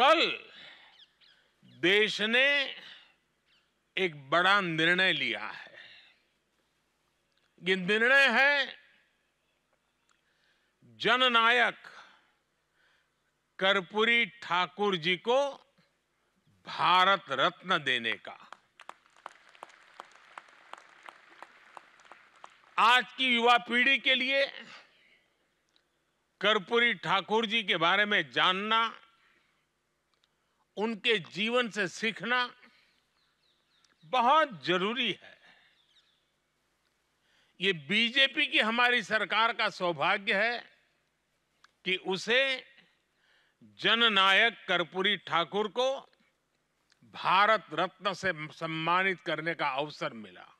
कल देश ने एक बड़ा निर्णय लिया है ये निर्णय है जननायक कर्पूरी ठाकुर जी को भारत रत्न देने का आज की युवा पीढ़ी के लिए कर्पूरी ठाकुर जी के बारे में जानना उनके जीवन से सीखना बहुत जरूरी है ये बीजेपी की हमारी सरकार का सौभाग्य है कि उसे जननायक कर्पूरी ठाकुर को भारत रत्न से सम्मानित करने का अवसर मिला